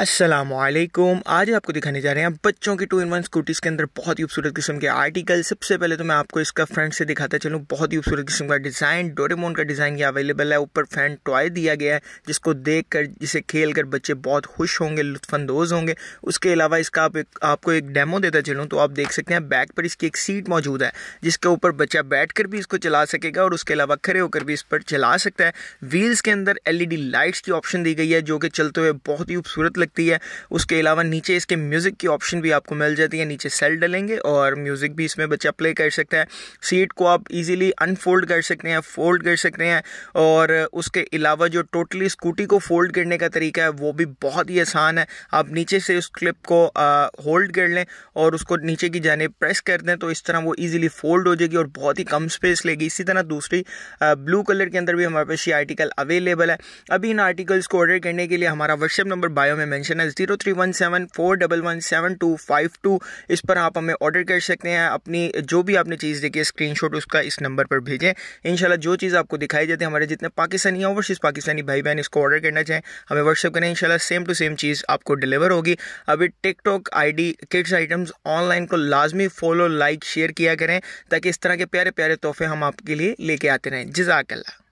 असलम आज आपको दिखाने जा रहे हैं बच्चों की टू इन वन स्कूटीज़ के अंदर बहुत ही खूबसूरत किस्म के आर्टिकल सबसे पहले तो मैं आपको इसका फ्रंट से दिखाता चलूँ बहुत ही खूबसूरत किस्म का डिज़ाइन डोरेमोन का डिज़ाइन ये अवेलेबल है ऊपर फ्रंट टॉय दिया गया है जिसको देख कर जिसे खेल कर बच्चे बहुत खुश होंगे लुफानंदोज होंगे उसके अलावा इसका आप एक, आपको एक डेमो देता चलूँ तो आप देख सकते हैं बैक पर इसकी एक सीट मौजूद है जिसके ऊपर बच्चा बैठ कर भी इसको चला सकेगा और उसके अलावा खड़े होकर भी इस पर चला सकता है व्हील्स के अंदर एल लाइट्स की ऑप्शन दी गई है जो कि चलते हुए बहुत ही खूबसूरत लगती है उसके अलावा नीचे इसके म्यूज़िक की ऑप्शन भी आपको मिल जाती है नीचे सेल डलेंगे और म्यूज़िक भी इसमें बच्चा प्ले कर सकता है सीट को आप इजीली अनफोल्ड कर सकते हैं फोल्ड कर सकते हैं और उसके अलावा जो टोटली स्कूटी को फोल्ड करने का तरीका है वो भी बहुत ही आसान है आप नीचे से उस क्लिप को होल्ड कर लें और उसको नीचे की जाने प्रेस कर दें तो इस तरह वो ईजिली फोल्ड हो जाएगी और बहुत ही कम स्पेस लेगी इसी तरह दूसरी ब्लू कलर के अंदर भी हमारे पास ये आर्टिकल अवेलेबल है अभी इन आर्टिकल्स को ऑर्डर करने के लिए हमारा व्हाट्सएप नंबर बायो में कन्वेंशन है zero three one seven four double one seven two five two इस पर आप हमें ऑर्डर कर सकते हैं अपनी जो भी आपने चीज़ देखी है स्क्रीन शॉट उसका इस नंबर पर भेजें इनशाला जो चीज़ आपको दिखाई जाती है हमारे जितने पाकिस्तानी या ओवरसीज़ पाकिस्तानी भाई बहन इसको ऑर्डर करना चाहें हमें व्हाट्सअप करें इनशाला सेम टू सेम चीज़ आपको डिलीवर होगी अभी TikTok D kids items online को लाजमी फॉलो लाइक शेयर किया करें ताकि इस तरह के प्यारे प्यारे तोहफे हम आपके लिए लेके आते रहें जजाकल्ला